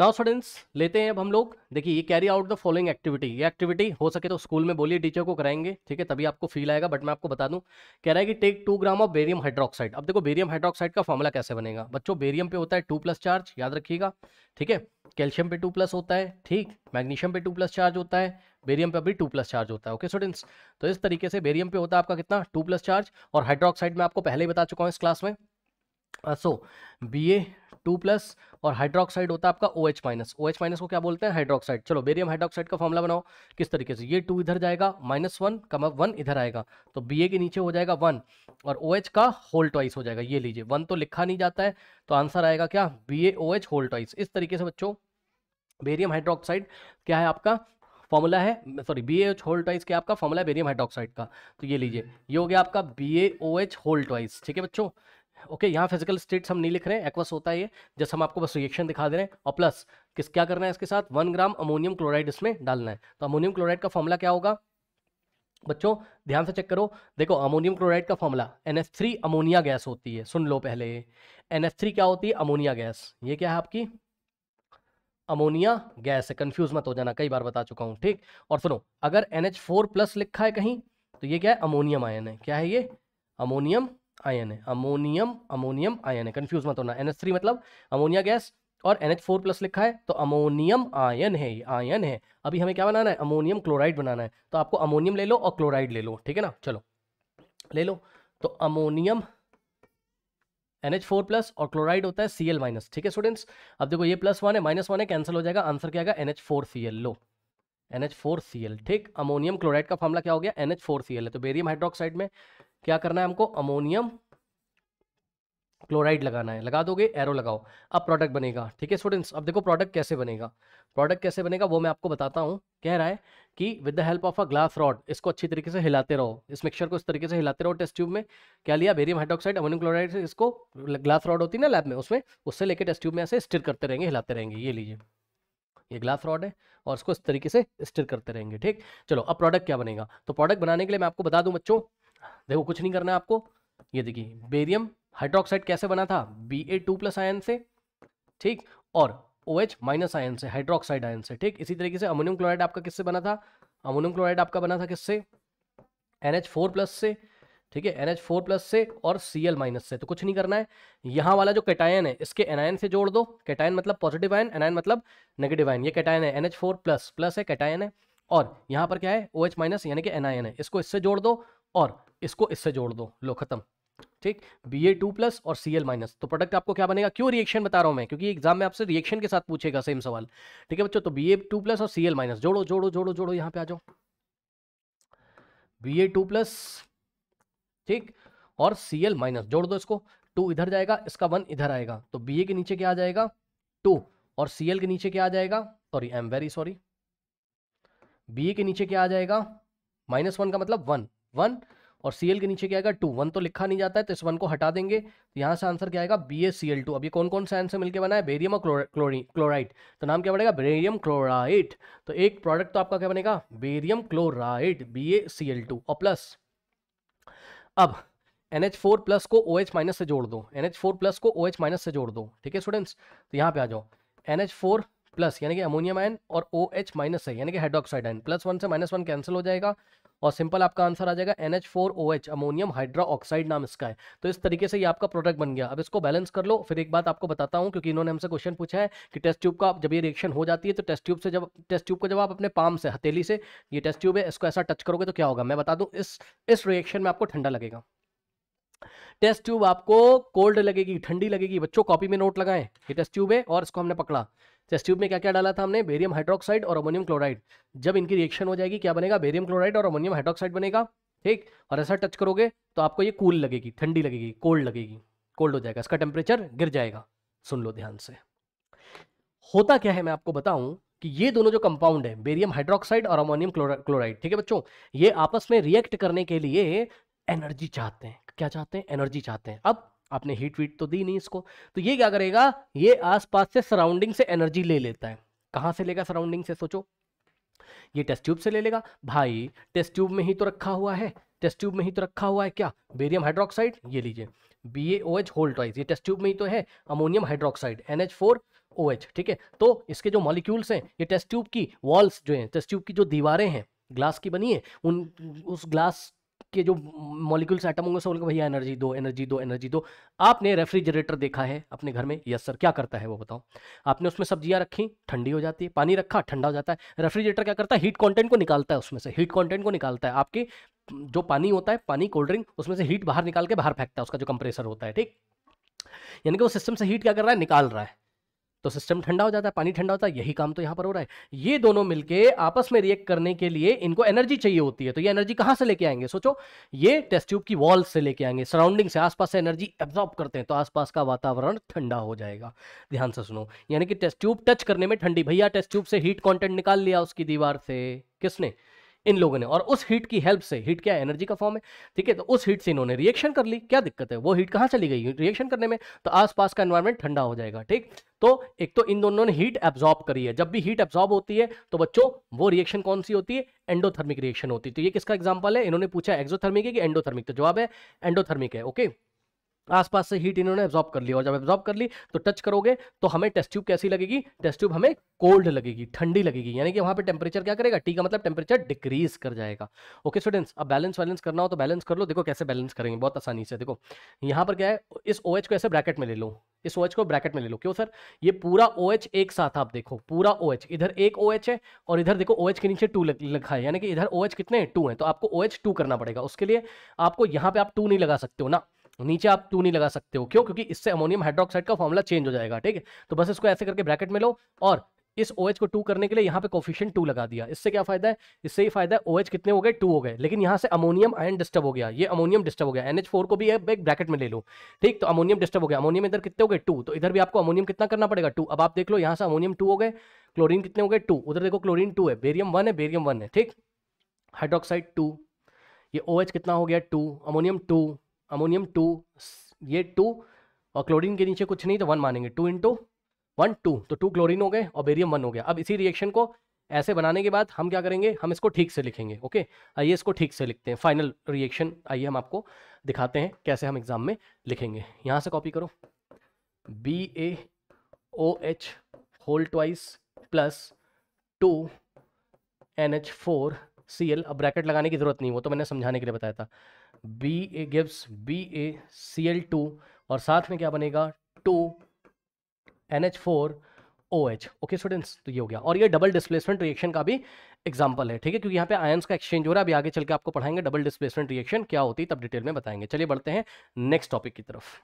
now students लेते हैं अब हम लोग देखिए ये carry out the following activity ये एक्टिविटी हो सके तो स्कूल में बोलिए टीचर को कराएंगे ठीक है तभी आपको फील आएगा बट मैं आपको बता दूं कह रहा है कि take two gram of barium hydroxide अब देखो बेरियम हाइड्रोक्साइड का फॉर्मूला कैसे बनेगा बच्चों बेरियम पे होता है टू प्लस चार्ज याद रखिएगा ठीक है कैल्शियम पे टू प्लस होता है ठीक मैग्नीशियम पे टू प्लस चार्ज होता है बेरियम पे अभी टू प्लस चार्ज होता है ओके स्टूडेंट्स तो इस तरीके से बेरियम पे होता है आपका कितना टू प्लस चार्ज और हाइड्रोक्साइड में आपको पहले ही बता चुका हूँ इस क्लास में so B A two plus और हाइड्रोक्साइड होता है आपका O H minus O H minus को क्या बोलते हैं हाइड्रोक्साइड चलो बेरियम हाइड्रोक्साइड का फॉर्मला बनाओ किस तरीके से ये टू इधर जाएगा माइनस वन कम वन इधर आएगा तो बी ए के नीचे हो जाएगा वन और ओ एच का होल ट्वाइस हो जाएगा ये लीजिए वन तो लिखा नहीं जाता है तो आंसर आएगा क्या B A O H whole twice इस तरीके से बच्चों बेरियम हाइड्रोक्साइड क्या है आपका फॉर्मूला है sorry B H whole twice के आपका फॉर्मूला है बेरियम हाइड्रोक्साइड का तो ये लीजिए ये हो गया आपका B A O H whole twice ठीक है बच्चों ओके यहाँ फिजिकल स्टेट्स हम नहीं लिख रहे हैं एक्वस होता है ये जैसे हम आपको बस रिएक्शन दिखा दे रहे हैं और प्लस किस क्या करना है इसके साथ वन ग्राम अमोनियम क्लोराइड इसमें डालना है तो अमोनियम क्लोराइड का फॉर्मूला क्या होगा बच्चों ध्यान से चेक करो देखो अमोनियम क्लोराइड का फॉर्मूला एन अमोनिया गैस होती है सुन लो पहले ये NH3 क्या होती है अमोनिया गैस ये क्या है आपकी अमोनिया गैस है कंफ्यूज मत हो जाना कई बार बता चुका हूँ ठीक और सुनो अगर एन एच लिखा है कहीं तो ये क्या है अमोनियम आयन है क्या है ये अमोनियम आयन है अमोनियम अमोनियम आयन है कंफ्यूज मत होना थ्री मतलब अमोनिया गैस और एनएच फोर प्लस लिखा है तो अमोनियम आयन है ये आयन है अभी हमें क्या बनाना है अमोनियम क्लोराइड बनाना है तो आपको अमोनियम ले लो और क्लोराइड ले लो ठीक है ना चलो ले लो तो अमोनियम एन फोर प्लस और क्लोराइड होता है सी माइनस ठीक है स्टूडेंट्स अब देखो ये प्लस वन है माइनस वन है कैंसिल हो जाएगा आंसर क्या आएगा N H four C L लो N H four C L ठीक अमोनियम क्लोराइड का फॉर्मला क्या हो गया N H four C L है तो बेरियम हाइड्रोक्साइड में क्या करना है हमको अमोनियम क्लोराइड लगाना है लगा दोगे एरो लगाओ अब प्रोडक्ट बनेगा ठीक है स्टूडेंट्स अब देखो प्रोडक्ट कैसे बनेगा प्रोडक्ट कैसे बनेगा वो मैं आपको बताता हूँ कह रहा है कि with the help of a glass rod इसको अच्छी तरीके से हिलाते रहो इस मिक्सचर को इस तरीके से हिलाते रहो टेस्ट ट्यूब में क्या लिया बेरियम हाइड्रोक्साइड अमोनियम क्लोराइड इसको ग्लास रॉड होती है ना लैब में उसमें उससे लेकर टेस्ट ट्यूब में ऐसे स्टिर करते रहेंगे हिलाते रहेंगे ये लीजिए ये ग्लास रॉड है और इसको इस तरीके से स्टिर करते रहेंगे ठीक चलो अब प्रोडक्ट क्या बनेगा तो प्रोडक्ट बनाने के लिए मैं आपको बता दूं बच्चों देखो कुछ नहीं करना है आपको ये देखिए बेरियम हाइड्रोक्साइड कैसे बना था B A two plus ion से ठीक और ओ एच माइनस आयन से हाइड्रोक्साइड आयन से ठीक इसी तरीके से अमोनियम क्लोराइड आपका किससे बना था अमोनियम क्लोराइड आपका बना था किससे एन एच फोर प्लस से ठीक है एन एच फोर प्लस से और सी एल माइनस से तो कुछ नहीं करना है यहाँ वाला जो कैटायन है इसके एनायन से जोड़ दो कैटायन मतलब पॉजिटिव आयन एनायन मतलब नेगेटिव आयन ये कैटायन है N H four plus plus है कैटायन है और यहाँ पर क्या है ओ एच माइनस यानी कि एनआईन है इसको इससे जोड़ दो और इसको इससे जोड़ दो लो खत्म ठीक बी ए टू प्लस और सी एल माइनस तो प्रोडक्ट आपको क्या बनेगा क्यों रिएक्शन बता रहा हूं मैं क्योंकि एग्जाम में आपसे रिएक्शन के साथ पूछेगा सेम सवाल ठीक है बच्चों तो बी ए टू प्लस और सी एल माइनस जोड़ो जोड़ो जोड़ो जोड़ो यहां पे आ जाओ बी ए टू प्लस ठीक और सी एल माइनस जोड़ दो इसको टू इधर जाएगा इसका वन इधर आएगा तो बी ए के नीचे क्या आ जाएगा टू और सी एल के नीचे क्या आ जाएगा sorry I am very sorry B A के नीचे क्या आ जाएगा माइनस वन का मतलब वन वन और सी के नीचे क्या आएगा टू वन तो लिखा नहीं जाता है तो इस वन को हटा देंगे तो यहाँ से आंसर क्या आएगा B S C L two अभी कौन कौन सा आंसर मिलकर बना है बेरियम और क्लोरी क्लोराइड तो नाम क्या बनेगा बेरियम क्लोराइड तो एक प्रोडक्ट तो आपका क्या बनेगा barium chloride B A C L two और प्लस अब एन एच फोर प्लस को ओ एच माइनस से जोड़ दो एन एच फोर प्लस को ओ एच माइनस से जोड़ दो ठीक है स्टूडेंट्स तो यहाँ पे आ जाओ एन एच फोर प्लस यानी कि अमोनियम आयन और ओ एच माइनस है यानी कि हाइड्रोक्साइड आयन प्लस वन से माइनस वन कैंसिल हो जाएगा और सिंपल आपका आंसर आ जाएगा N H four O H ammonium hydroxide नाम इसका है तो इस तरीके से ये आपका प्रोडक्ट बन गया अब इसको बैलेंस कर लो फिर एक बात आपको बताता हूँ क्योंकि इन्होंने हमसे क्वेश्चन पूछा है कि टेस्ट ट्यूब का जब ये रिएक्शन हो जाती है तो टेस्ट ट्यूब से जब टेस्ट ट्यूब को जब आप अपने पाम से हथेली से ये टेस्ट ट्यूब है इसको ऐसा टच करोगे तो क्या होगा मैं बता दूँ इस इस रिएक्शन में आपको ठंडा लगेगा टेस्ट ट्यूब आपको कोल्ड लगेगी ठंडी लगेगी बच्चों कॉपी में नोट लगाएं ये टेस्ट ट्यूब है और इसको हमने पकड़ा टेस्ट ट्यूब में क्या क्या डाला था हमने बेरियम हाइड्रोक्साइड और अमोनियम क्लोराइड जब इनकी रिएक्शन हो जाएगी क्या बनेगा बेरियम क्लोराइड और अमोनियम हाइड्रोक्साइड बनेगा ठीक और ऐसा टच करोगे तो आपको ये कूल लगेगी ठंडी लगेगी कोल्ड लगेगी कोल्ड हो जाएगा इसका टेम्परेचर गिर जाएगा सुन लो ध्यान से होता क्या है मैं आपको बताऊं कि ये दोनों जो कंपाउंड है बेरियम हाइड्रोक्साइड और अमोनियम क्लोराइड ठीक है बच्चों ये आपस में रिएक्ट करने के लिए एनर्जी चाहते हैं क्या चाहते हैं एनर्जी चाहते हैं अब आपने हीट वीट तो दी नहीं इसको तो ये क्या करेगा ये आसपास से सराउंडिंग से एनर्जी ले लेता है कहाँ से लेगा सराउंडिंग से सोचो ये टेस्ट ट्यूब से ले लेगा भाई टेस्ट ट्यूब में ही तो रखा हुआ है टेस्ट ट्यूब में ही तो रखा हुआ है क्या बेरियम हाइड्रोक्साइड ये लीजिए B A O H whole twice ये टेस्ट ट्यूब में ही तो है ammonium hydroxide N H four O H ठीक है तो इसके जो मॉलिक्यूल्स हैं ये टेस्ट ट्यूब की वॉल्स जो हैं टेस्ट ट्यूब की जो दीवारें हैं ग्लास की बनी है उन उस ग्लास के जो मॉलिक्यूल्स आइटम होंगे सब भैया एनर्जी दो एनर्जी दो एनर्जी दो आपने रेफ्रिजरेटर देखा है अपने घर में यस सर क्या करता है वो बताओ आपने उसमें सब्जियां रखी ठंडी हो जाती है पानी रखा ठंडा हो जाता है रेफ्रिजरेटर क्या करता है हीट कॉन्टेंट को निकालता है उसमें से हीट कॉन्टेंट को निकालता है आपकी जो पानी होता है पानी कोल्ड ड्रिंक उसमें से हीट बाहर निकाल के बाहर फेंकता है उसका जो कंप्रेसर होता है ठीक यानी कि वो सिस्टम से हीट क्या कर रहा है निकाल रहा है तो सिस्टम ठंडा हो जाता है पानी ठंडा होता है यही काम तो यहाँ पर हो रहा है ये दोनों मिलके आपस में रिएक्ट करने के लिए इनको एनर्जी चाहिए होती है तो ये एनर्जी कहाँ से लेके आएंगे सोचो ये टेस्ट ट्यूब की वॉल्स से लेके आएंगे सराउंडिंग से आसपास से एनर्जी एब्जॉर्ब करते हैं तो आसपास का वातावरण ठंडा हो जाएगा ध्यान से सुनो यानी कि टेस्ट ट्यूब टच करने में ठंडी भैया टेस्ट ट्यूब से हीट कॉन्टेंट निकाल लिया उसकी दीवार से किसने इन लोगों ने और उस हीट की हेल्प से हीट क्या एनर्जी का फॉर्म है ठीक है तो उस हीट से इन्होंने रिएक्शन कर ली क्या दिक्कत है वो हीट कहाँ चली गई रिएक्शन करने में तो आसपास का एनवायरमेंट ठंडा हो जाएगा ठीक तो एक तो इन दोनों ने हीट एब्जॉर्ब करी है जब भी हीट एब्जॉर्ब होती है तो बच्चों वो रिएक्शन कौन सी होती है एंडोथर्मिक रिएक्शन होती है तो ये किसका एग्जाम्पल है इन्होंने पूछा एक्जोथर्मिक है कि एंडोथर्मिक तो जवाब है एंडोथर्मिक है ओके आसपास से हीट इन्होंने एब्जॉर्ब कर ली और जब एब्जॉर्ब कर ली तो टच करोगे तो हमें टेस्ट ट्यूब कैसी लगेगी टेस्ट ट्यूब हमें कोल्ड लगेगी ठंडी लगेगी यानी कि वहां पे टेम्परेचर क्या करेगा टी का मतलब टेम्परेचर डिक्रीज कर जाएगा ओके स्टूडेंट्स अब बैलेंस वैलेंस करना हो तो बैलेंस कर लो देखो कैसे बैलेंस करेंगे बहुत आसानी से देखो यहाँ पर क्या है इस ओ OH को ऐसे ब्रैकेट में ले लो इस OH को ब्रैकेट में ले लो क्यों सर ये पूरा OH एक साथ आप देखो पूरा OH इधर एक OH है और इधर देखो OH के नीचे टू लिखा है यानी कि इधर OH कितने हैं टू हैं तो आपको OH टू करना पड़ेगा उसके लिए आपको यहाँ पे आप टू नहीं लगा सकते हो ना नीचे आप टू नहीं लगा सकते हो क्यों क्योंकि इससे अमोनियम हाइड्रोक्साइड का फॉर्मूला चेंज हो जाएगा ठीक है तो बस इसको ऐसे करके ब्रैकेट में लो और इस ओ OH को टू करने के लिए यहाँ पे कोफिशियन टू लगा दिया इससे क्या फायदा है इससे ही फायदा है OH कितने हो गए टू हो गए लेकिन यहाँ से अमोनियम आयन डिस्टर्ब हो गया ये अमोनियम डिस्टर्ब हो गया एनएच फोर को भी एक ब्रैकेट में ले लो ठीक तो अमोनियम डिस्टर्ब हो गया अमोनियम इधर कितने हो गए टू तो इधर भी आपको अमोनियम कितना करना पड़ेगा टू अब आप देख लो यहाँ से अमोनियम टू हो गए क्लोरिन कितने हो गए टू उधर देखो क्लोरिन टू है बेरियम वन है बेरियम वन है ठीक हाइड्रोक्साइड टू ये ओ OH कितना हो गया two ammonium two ammonium two ये टू और क्लोरीन के नीचे कुछ नहीं तो वन मानेंगे टू इंटू वन टू तो टू क्लोरीन हो गए और बेरियम वन हो गया अब इसी रिएक्शन को ऐसे बनाने के बाद हम क्या करेंगे हम इसको ठीक से लिखेंगे ओके आइए इसको ठीक से लिखते हैं फाइनल रिएक्शन आइए हम आपको दिखाते हैं कैसे हम एग्जाम में लिखेंगे यहाँ से कॉपी करो B A O H whole twice plus two N H four C L अब ब्रैकेट लगाने की ज़रूरत नहीं वो तो मैंने समझाने के लिए बताया था B A gives B A C L two और साथ में क्या बनेगा two N H four O H okay students तो ये हो गया और ये डबल डिस्प्लेसमेंट रिएक्शन का भी एग्जाम्पल है ठीक है क्योंकि यहाँ पे आयंस का एक्सचेंज हो रहा है अभी आगे चल के आपको पढ़ाएंगे डबल डिस्प्लेसमेंट रिएक्शन क्या होती है तब डिटेल में बताएंगे चलिए बढ़ते हैं नेक्स्ट टॉपिक की तरफ